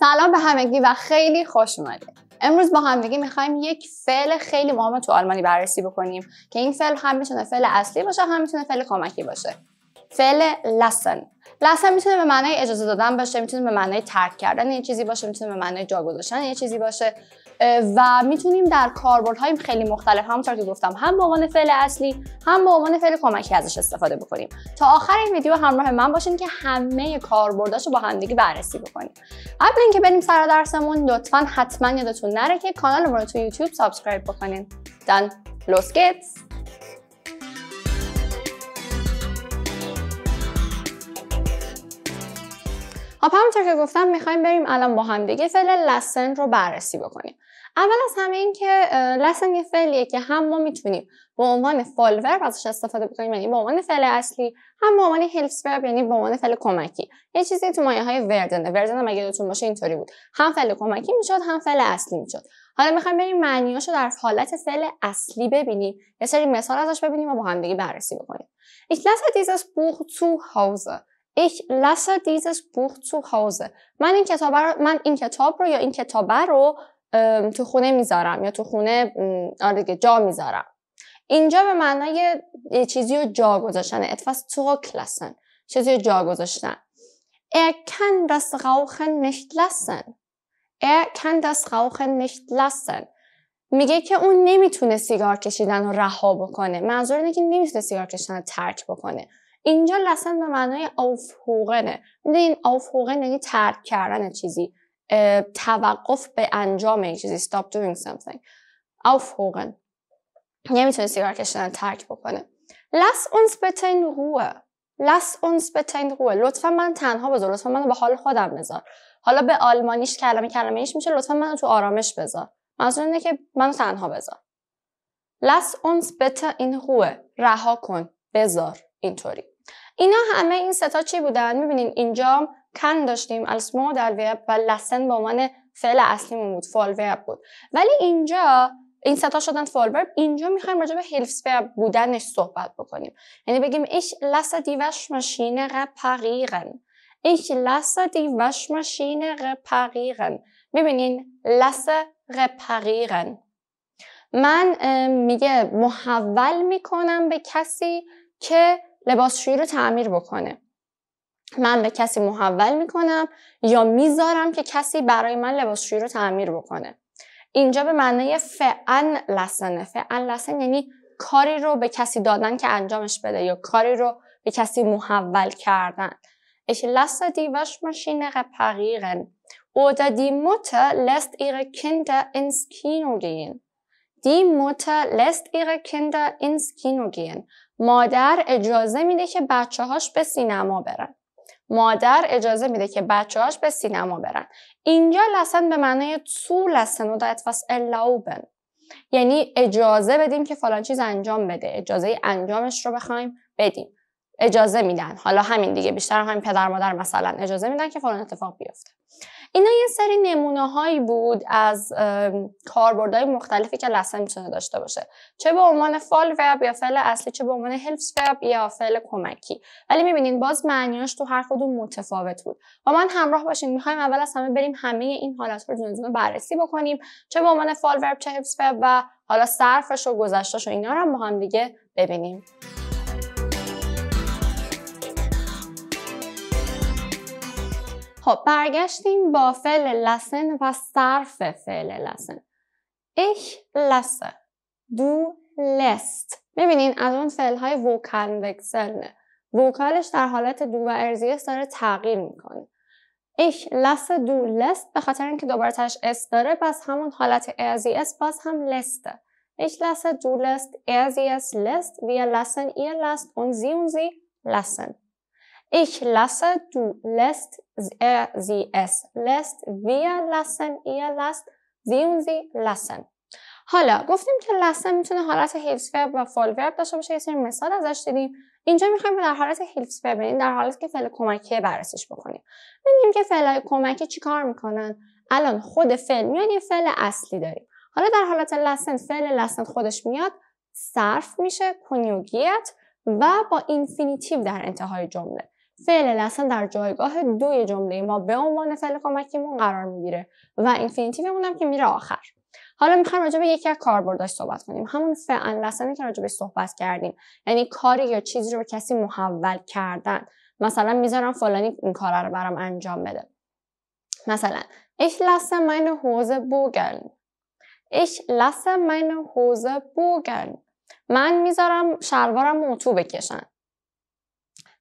سلام به همگی و خیلی خوش امروز با همگی میخوایم یک فعل خیلی مهم تو آلمانی بررسی بکنیم که این فعل هم میتونه فعل اصلی باشه هم میتونه فعل کمکی باشه فعل لسن لسن میتونه به معنای اجازه دادن باشه میتونه به معنای ترک کردن یه چیزی باشه میتونه به معنای جا گذاشتن یه چیزی باشه و میتونیم در های خیلی مختلف همونطور که گفتم هم به عنوان فعل اصلی هم به عنوان فعل کمکی ازش استفاده بکنیم تا آخر این ویدیو همراه من باشین که همه کاربرداش رو با همدیگه بررسی بکنیم قبل اینکه بریم سر درسمون لطفا حتما یادتون نره که کانال ما رو تو یوتیوب سابسکرایب بکنین دان لوس خب همونطور که گفتم میخوایم بریم الان با همدیگه فعل لسن رو بررسی بکنیم اول از همه این که لسن یه فعلیه که هم ما میتونیم به عنوان فالور ازش استفاده بکنیم یعنی به عنوان فعل اصلی هم به عنوان هلپس ورب یعنی به عنوان فعل کمکی یه چیزی تو مایه های وردن وردن مگه دوتون باشه اینطوری بود هم فعل کمکی میشد هم فعل اصلی میشد حالا میخوایم بریم معنیاشو در حالت فعل اصلی ببینیم یه سری مثال ازش ببینیم و با هم دیگه بررسی بکنیم Ich lasse dieses Buch zu Hause. Ich lasse dieses Buch zu Hause. من این کتاب رو من این کتاب رو یا این کتاب رو تو خونه میذارم یا تو خونه آره دیگه جا میذارم اینجا به معنای چیزی رو جا گذاشتن تو zurücklassen چیزی رو جا گذاشتن Er kann das Rauchen nicht lassen. Er میگه که اون نمیتونه سیگار کشیدن رو رها بکنه. منظور اینه که نمیتونه سیگار کشیدن رو ترک بکنه. اینجا لسن به معنای اوفوغنه میده این یعنی ترک کردن چیزی. توقف به انجام چیزی stop doing something aufhören نمیتونه سیگار کشیدن ترک بکنه lass uns bitte in Ruhe lass uns bitte in Ruhe لطفا من تنها بذار لطفا منو به حال خودم بذار حالا به آلمانیش کلمه کلمه ایش میشه لطفا منو تو آرامش بذار منظور اینه که منو تنها بذار lass uns bitte in Ruhe رها کن بذار اینطوری اینا همه این ستا چی بودن میبینین اینجا کن داشتیم از modal verb و لسن به عنوان فعل اصلیمون بود فال ویب بود ولی اینجا این ستا شدن فال ویب اینجا میخوایم راجع به بودنش صحبت بکنیم یعنی بگیم ich غ die ایش "یک ich lasse die Waschmaschine reparieren ببینین lasse reparieren من میگه محول میکنم به کسی که لباسشویی رو تعمیر بکنه من به کسی محول میکنم یا میذارم که کسی برای من لباسشویی رو تعمیر بکنه اینجا به معنای فعل لسنه فعن لسن یعنی کاری رو به کسی دادن که انجامش بده یا کاری رو به کسی محول کردن لست lasse واش ماشین او دا دی موت لست ایر کند اینس کینو گین دی موت لست ایر Kinder اینس کینو مادر اجازه میده که بچه هاش به سینما برن. مادر اجازه میده که بچه‌هاش به سینما برن اینجا لسن به معنای تو لسن و اتفاس یعنی اجازه بدیم که فلان چیز انجام بده اجازه انجامش رو بخوایم بدیم اجازه میدن حالا همین دیگه بیشتر همین پدر مادر مثلا اجازه میدن که فلان اتفاق بیفته اینا یه سری نمونه هایی بود از کاربردهای مختلفی که لسه میتونه داشته باشه چه به عنوان فال ورب یا فعل اصلی چه به عنوان هلپس ورب یا فعل کمکی ولی میبینین باز معنیاش تو هر کدوم متفاوت بود با من همراه باشین میخوایم اول از همه بریم همه این حالت رو دونه بررسی بکنیم چه به عنوان فال ورب چه هلپس و حالا صرفش و گذشتش و اینا رو هم با هم دیگه ببینیم خب برگشتیم با فعل لسن و صرف فعل لسن ایش لسه دو لست. ببینین از اون فعل های وکال وکسلنه وکالش در حالت دو و ارزیس داره تغییر میکنه ایش لسه دو لست به خاطر اینکه دوباره تش اس داره پس همون حالت ارزیس باز هم لسته ایش لسه دو لست er لست ویه لسن lassen, ihr زی و زی لسن. Ich lasse, du lässt, er, sie, es lässt, wir lassen, ihr lasst, sie und حالا گفتیم که لسن میتونه حالت هیلز و فول تا داشته باشه یه سری مثال ازش دیدیم اینجا میخوایم در حالت هیلز یعنی ورب در حالت که فعل کمکی بررسیش بکنیم ببینیم که فعل کمکی چیکار میکنن الان خود فعل میاد یه فعل اصلی داریم حالا در حالت لسن فعل لسن خودش میاد صرف میشه کنیوگیت و با اینفینیتیو در انتهای جمله فعل لسن در جایگاه دوی جمله ما به عنوان فعل کمکیمون قرار میگیره و اینفینیتیومون هم که میره آخر حالا میخوایم راجع به یکی از کاربرداش صحبت کنیم همون فعل لسنی که راجع به صحبت کردیم یعنی کاری یا چیزی رو به کسی محول کردن مثلا میذارم فلانی این کار رو برام انجام بده مثلا ich lasse meine Hose bügeln ich lasse meine Hose bügeln من میذارم شلوارم اتو بکشن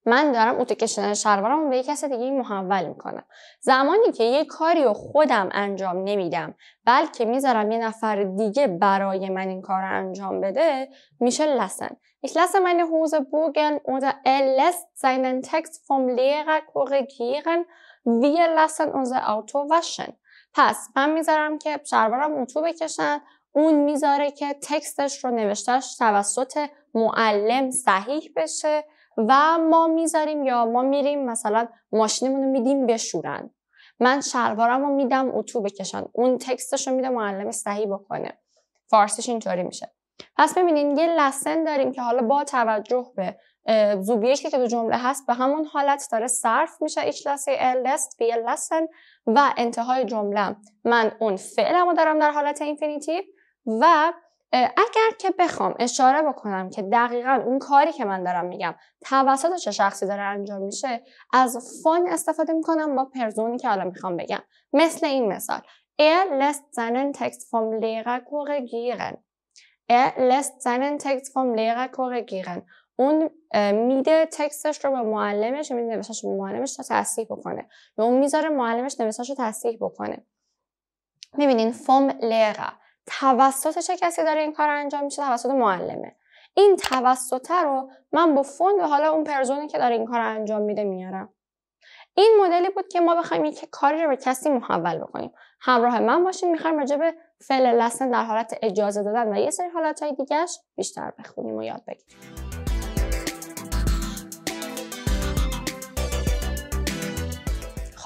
من دارم اوتو کشیدن شلوارم به یک کس دیگه محول میکنم زمانی که یه کاری رو خودم انجام نمیدم بلکه میذارم یه نفر دیگه برای من این کار رو انجام بده میشه لسن Ich lasse meine Hose bogen oder er lässt seinen Text vom Lehrer korrigieren. Wir lassen unser پس من میذارم که شلوارم اوتو بکشن اون میذاره که تکستش رو نوشتهش توسط معلم صحیح بشه و ما میذاریم یا ما میریم مثلا ماشینمون رو میدیم بشورن من شلوارم رو میدم اتو بکشن اون تکستش رو میده معلم صحیح بکنه فارسیش اینطوری میشه پس ببینین یه لسن داریم که حالا با توجه به زوبیه که تو جمله هست به همون حالت داره صرف میشه ایچ لسه لست به لسن و انتهای جمله من اون فعلمو دارم در حالت اینفینیتیو و اگر که بخوام اشاره بکنم که دقیقا اون کاری که من دارم میگم توسط چه شخصی داره انجام میشه از فون استفاده میکنم با پرزونی که الان میخوام بگم مثل این مثال Er lässt seinen Text vom Lehrer korrigieren. Er lässt seinen Text vom Lehrer korrigieren. اون میده تکستش رو به معلمش میده نوشتش به معلمش تحصیح بکنه و اون میذاره معلمش نوشتش رو تحصیح بکنه میبینین فوم لیرا توسط چه کسی داره این کار انجام میشه توسط معلمه این توسطه رو من با فوند و حالا اون پرزونی که داره این کار انجام میده میارم این مدلی بود که ما بخوایم یک کاری رو به کسی محول بکنیم همراه من باشین میخوایم راجع به فعل لسن در حالت اجازه دادن و یه سری حالتهای دیگهش بیشتر بخونیم و یاد بگیریم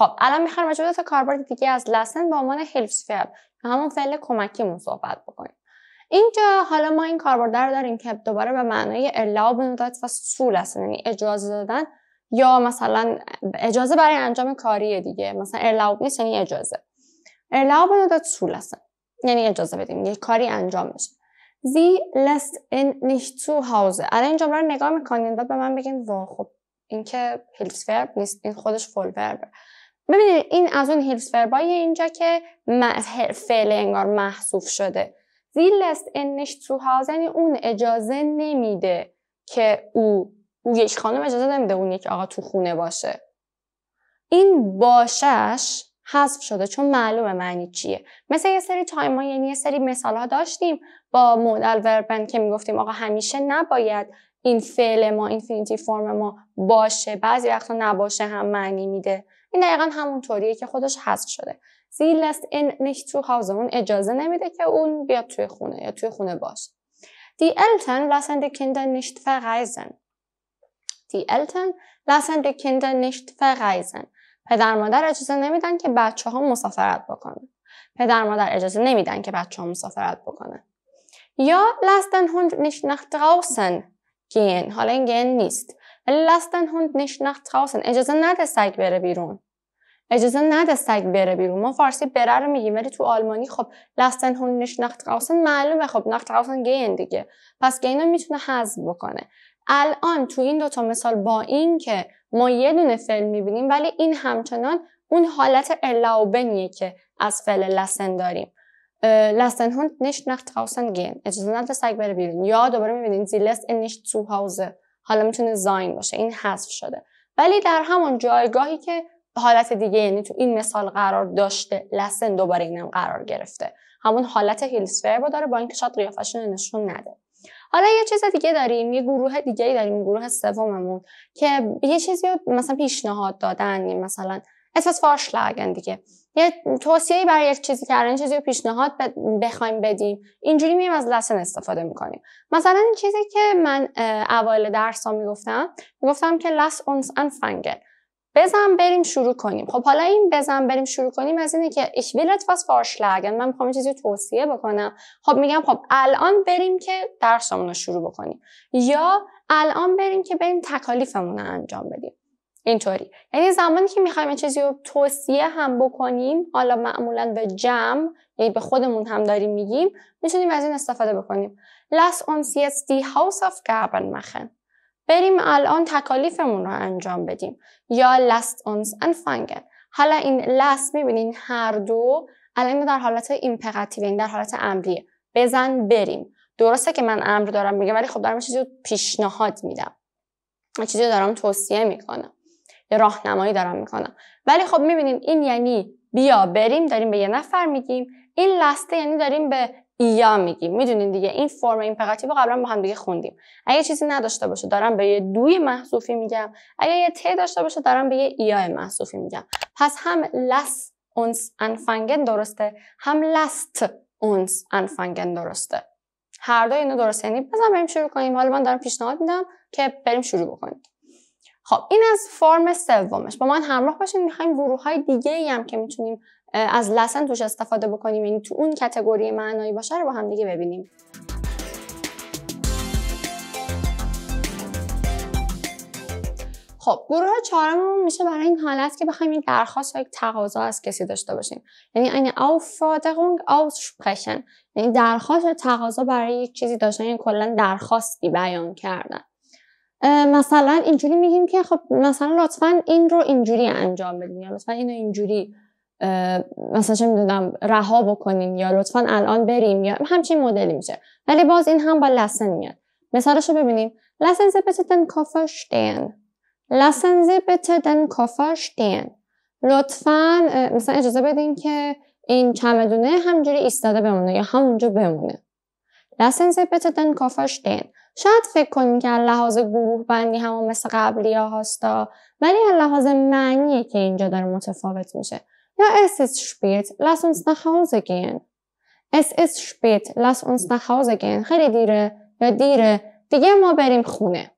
خب الان میخوایم راجع به کاربرد دیگه از لسن به عنوان هلپس فعل همون فعل کمکیمون صحبت بکنیم اینجا حالا ما این کاربرد رو داریم که دوباره به معنای الا داد و سول هستن یعنی اجازه دادن یا مثلا اجازه برای انجام کاری دیگه مثلا الاو نیست یعنی اجازه ارلاوب داد سول یعنی اجازه بدیم یه کاری انجام بشه زی لست in nicht zu Hause الان این نگاه میکنین بعد به من بگین وا خب این که نیست این خودش فول ببینید این از اون هیلز اینجا که فعل انگار محصوف شده زیلست انش تو یعنی اون اجازه نمیده که او یک خانم اجازه نمیده اون یک آقا تو خونه باشه این باشش حذف شده چون معلومه معنی چیه مثل یه سری تایما یعنی یه سری مثال ها داشتیم با مودل وربن که میگفتیم آقا همیشه نباید این فعل ما اینفینیتی فرم ما باشه بعضی وقتا نباشه هم معنی میده این دقیقا همونطوریه که خودش حذف شده زی لست این نیش تو اون اجازه نمیده که اون بیاد توی خونه یا توی خونه باشه دی التن لسن دی Kinder نیشت verreisen دی التن لسن دی Kinder نیشت verreisen پدر مادر اجازه نمیدن که بچه ها مسافرت بکنه. پدر مادر اجازه نمیدن که بچه ها مسافرت بکنه. یا لستن هند نیشت نخت گین draußen حالا این گین نیست دن هند نیش نخت خواستن اجازه نده سگ بره بیرون اجازه نده سگ بره بیرون ما فارسی بره رو میگیم ولی تو آلمانی خب لاستن هون نش نخت قوسن معلومه خب نخت قوسن گین دیگه پس گینو میتونه حذف بکنه الان تو این دو تا مثال با این که ما یه دونه فعل میبینیم ولی این همچنان اون حالت بنیه که از فعل لسن داریم لسن هون نش نخت قوسن گین اجازه نده سگ بره بیرون یا دوباره میبینیم زی لسن نیش تو هاوزه حالا میتونه زاین باشه این حذف شده ولی در همون جایگاهی که حالت دیگه یعنی تو این مثال قرار داشته لسن دوباره اینم قرار گرفته همون حالت هیلسفر رو داره با اینکه شاید قیافش نشون نده حالا یه چیز دیگه داریم یه گروه دیگه داریم گروه سوممون که یه چیزی مثلا پیشنهاد دادن مثلا اساس فاشلاگن دیگه یه توصیه برای یک چیزی کردن چیزی رو پیشنهاد بخوایم بدیم اینجوری میایم از لسن استفاده میکنیم مثلا این چیزی که من اوایل درس ها میگفتم میگفتم که لس اونس ان بزن بریم شروع کنیم خب حالا این بزن بریم شروع کنیم از اینه که ich will etwas vorschlagen من میخوام چیزی توصیه بکنم خب میگم خب الان بریم که درسمون رو شروع بکنیم یا الان بریم که بریم تکالیفمون رو انجام بدیم اینطوری یعنی زمانی که میخوایم چیزی رو توصیه هم بکنیم حالا معمولا به جمع یعنی به خودمون هم داریم میگیم میتونیم از این استفاده بکنیم Lass uns هاوس آف Hausaufgaben مخن بریم الان تکالیفمون رو انجام بدیم یا لاست uns anfangen حالا این لاست میبینین هر دو الان در حالت ایمپراتیو این یعنی در حالت امریه بزن بریم درسته که من امر دارم میگم ولی خب دارم چیزی رو پیشنهاد میدم چیزی دارم توصیه میکنم راهنمایی دارم میکنم ولی خب میبینین این یعنی بیا بریم داریم به یه نفر میگیم این لسته یعنی داریم به یا میگیم میدونین دیگه این فرم این رو قبلا با هم دیگه خوندیم اگه چیزی نداشته باشه دارم به یه دوی محذوفی میگم اگه یه ت داشته باشه دارم به یه ایا محذوفی میگم پس هم لس اونس انفنگن درسته هم لست اونس انفنگن درسته هر دو اینو درسته یعنی بزن بریم شروع کنیم حالا من دارم پیشنهاد میدم که بریم شروع بکنیم خب این از فرم سومش با من همراه باشین میخوایم گروه های دیگه ای هم که میتونیم از لسن توش استفاده بکنیم یعنی تو اون کتگوری معنایی باشه رو با هم دیگه ببینیم خب گروه چهارممون میشه برای این حالت که بخوایم این درخواست و یک تقاضا از کسی داشته باشیم یعنی این Aufforderung aussprechen یعنی درخواست و تقاضا برای یک چیزی داشتن یعنی کلا درخواستی بیان کردن مثلا اینجوری میگیم که خب مثلا لطفا این رو اینجوری انجام بدیم. یا لطفا اینو اینجوری مثلا چه میدونم رها بکنیم یا لطفا الان بریم یا همچین مدلی میشه ولی باز این هم با لسن میاد مثالش رو ببینیم لسن زی bitte دن دین لسن زی لطفا مثلا اجازه بدیم که این چمدونه همجوری ایستاده بمونه یا همونجا بمونه لسنسی کافش شاید فکر کنیم که لحاظ گروه بندی همون مثل قبلی ها هستا ولی لحاظ معنیه که اینجا داره متفاوت میشه یا اس اس شپیت lass اونس nach اس اس es ist خیلی دیره یا دیره دیگه ما بریم خونه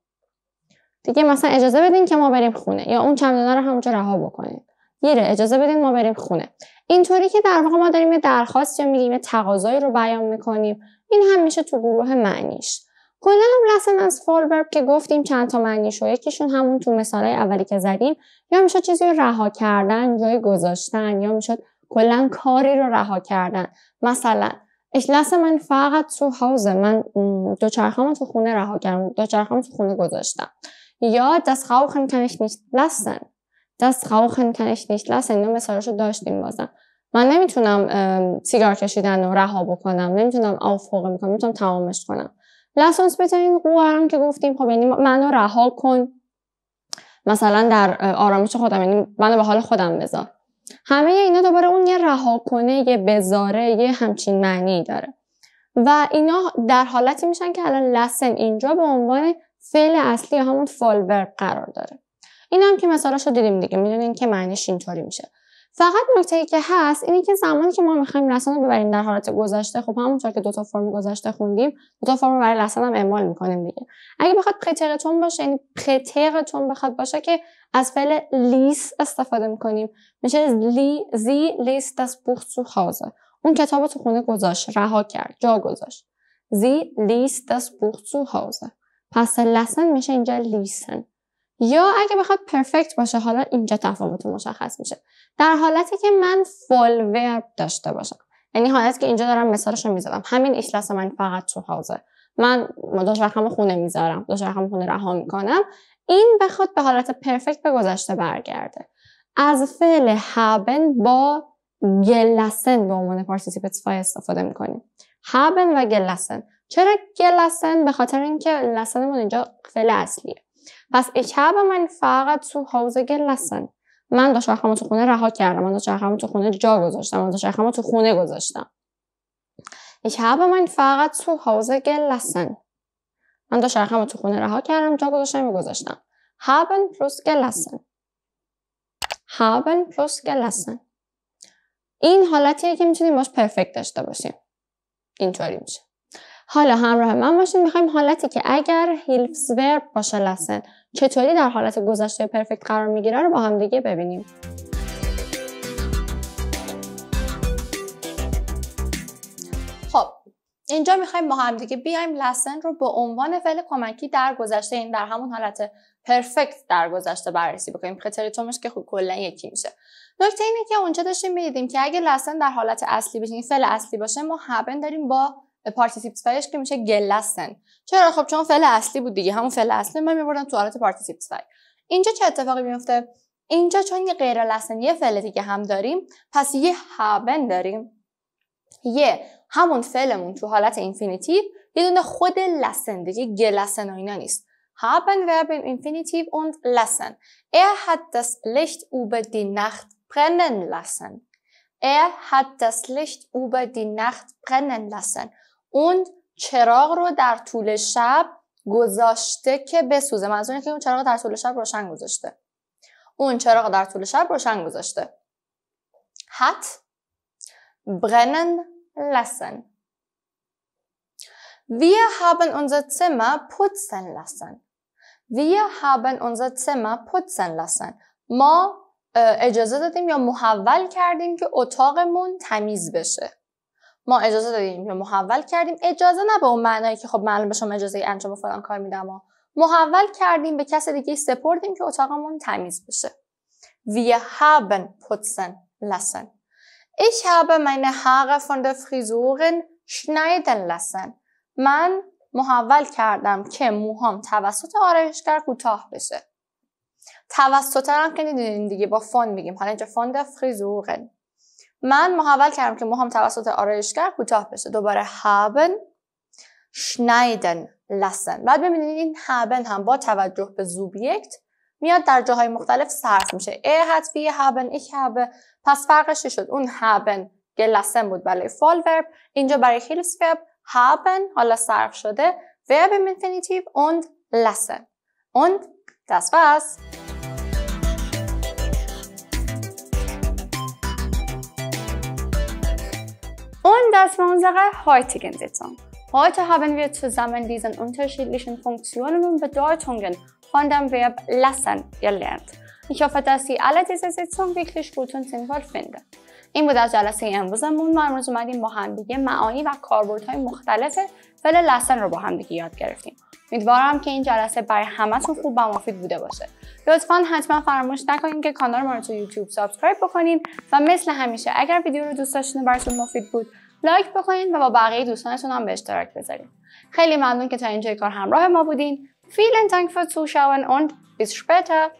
دیگه مثلا اجازه بدین که ما بریم خونه یا اون چمدان رو همونجا رها بکنیم. دیره اجازه بدین ما بریم خونه اینطوری که در واقع ما داریم یه درخواست یا میگیم یه تقاضایی رو بیان میکنیم این هم میشه تو گروه معنیش کلا هم لسن از فالورب که گفتیم چند تا معنیش و یکیشون همون تو مثالای اولی که زدیم یا میشه چیزی رو رها کردن جای گذاشتن یا میشد کلا کاری رو رها کردن مثلا lasse من فقط تو حوزه من دوچرخه‌مو تو خونه رها کردم دوچرخه‌مو تو خونه گذاشتم یا das Rauchen kann ich nicht lassen das Rauchen kann ich nicht lassen اینو داشتیم بازم من نمیتونم سیگار کشیدن رو رها بکنم نمیتونم آفوقه میکنم نمیتونم تمامش کنم لسانس بتونیم هم که گفتیم خب یعنی منو رها کن مثلا در آرامش خودم یعنی منو به حال خودم بذار همه اینا دوباره اون یه رها کنه یه بذاره یه همچین معنی داره و اینا در حالتی میشن که الان لسن اینجا به عنوان فعل اصلی یا همون فالور قرار داره این هم که مثالش رو دیدیم دیگه میدونین که معنیش اینطوری میشه فقط نکته که هست اینه که زمانی که ما میخوایم لسن رو ببریم در حالت گذشته خب همونطور که دوتا فرم گذشته خوندیم دوتا فرم برای لسن هم اعمال میکنیم دیگه اگه بخواد پرترتون باشه یعنی پرترتون بخواد باشه که از فعل لیس استفاده میکنیم میشه لی زی لیس دست بوخت سو هازه اون کتاب تو خونه گذاشت رها کرد جا گذاشت زی لیس دست بوخت سو هازه پس لسن میشه اینجا لیسن یا اگه بخواد پرفکت باشه حالا اینجا تفاوت مشخص میشه در حالتی که من فول ورب داشته باشم یعنی حالتی که اینجا دارم مثالش رو میزدم همین ایشلاس من فقط تو حاضر من همه خونه میذارم هم خونه رها میکنم این بخواد به حالت پرفکت به گذشته برگرده از فعل هبن با گلسن به عنوان پارتیسیپت فای استفاده میکنیم هبن و گلسن چرا گلسن به خاطر اینکه لسنمون اینجا فعل اصلیه پس ich habe mein Fahrrad zu Hause gelassen من دوچرخه‌مو تو خونه رها کردم من دوچرخه‌مو تو خونه جا گذاشتم من دوچرخه‌مو تو خونه گذاشتم ich habe mein Fahrrad zu Hause gelassen من دوچرخه‌مو تو خونه رها کردم جا گذاشتم گذاشتم haben plus gelassen haben plus gelassen این حالتیه که میتونیم باش پرفکت داشته باشیم اینطوری میشه حالا همراه من باشین میخوایم حالتی که اگر هیلفز باشه لسن چطوری در حالت گذشته پرفکت قرار میگیره رو با هم دیگه ببینیم خب اینجا میخوایم با هم دیگه بیایم لسن رو به عنوان فعل کمکی در گذشته این در همون حالت پرفکت در گذشته بررسی بکنیم پرتریتومش که خوب کلا یکی میشه نکته اینه که اونجا داشتیم میدیدیم که اگه لسن در حالت اصلی بشه این فعل اصلی باشه ما هبن داریم با پارتیسیپ فایش که میشه گلسن چرا خب چون فعل اصلی بود دیگه همون فعل اصلی من میبردم تو حالت پارتیسیپ فای. اینجا چه اتفاقی میفته اینجا چون یه غیر لسن یه فعل دیگه هم داریم پس یه هابن داریم یه همون فعلمون تو حالت اینفینیتیو یه دونه خود لسن دیگه گلسن و اینا نیست haben Verben Infinitiv و lassen. Er hat das Licht über die Nacht brennen lassen. Er hat das Licht über die Nacht brennen lassen. اون چراغ رو در طول شب گذاشته که بسوزه منظور که اون چراغ در طول شب روشن گذاشته اون چراغ در طول شب روشن گذاشته hat brennen lassen. Wir haben unser Zimmer putzen lassen. Wir haben unser Zimmer putzen lassen. ما اجازه دادیم یا محول کردیم که اتاقمون تمیز بشه. ما اجازه دادیم که محول کردیم اجازه نه به اون معنایی که خب معلوم به شما اجازه انجام فلان کار میدم و محول کردیم به کس دیگه سپردیم که اتاقمون تمیز بشه وی haben putzen lassen. Ich habe meine Haare von der Frisurin schneiden lassen. من محول کردم که موهام توسط آرایشگر کوتاه بشه. توسط هم که دیگه با فون میگیم. حالا اینجا فون در فریزورن. من محول کردم که موهام توسط آرایشگر کوتاه بشه دوباره هابن شنایدن لسن بعد ببینید این هابن هم با توجه به زوبیکت میاد در جاهای مختلف صرف میشه ا حتفی هابن ایک هابه پس فرقش شد اون هابن گلسن بود برای فال ورب اینجا برای هیلس ورب هابن حالا صرف شده ورب اینفینیتیو و لسن اون دست Und das war unsere heutige Sitzung. Heute haben wir zusammen diesen unterschiedlichen Funktionen und Bedeutungen von dem Verb lassen gelernt. Ich hoffe, dass Sie alle diese Sitzung wirklich gut und sinnvoll finden. این بود از جلسه امروزمون ما امروز اومدیم با هم دیگه معانی و کاربردهای مختلف فعل لسن رو با هم دیگه یاد گرفتیم امیدوارم که این جلسه برای همتون خوب و مفید بوده باشه لطفا حتما فراموش نکنید که کانال ما رو تو یوتیوب سابسکرایب بکنید و مثل همیشه اگر ویدیو رو دوست داشتین و براتون مفید بود لایک بکنید و با بقیه دوستانتون هم به اشتراک بذارید خیلی ممنون که تا اینجای کار همراه ما بودین Vielen Dank fürs Zuschauen und bis später.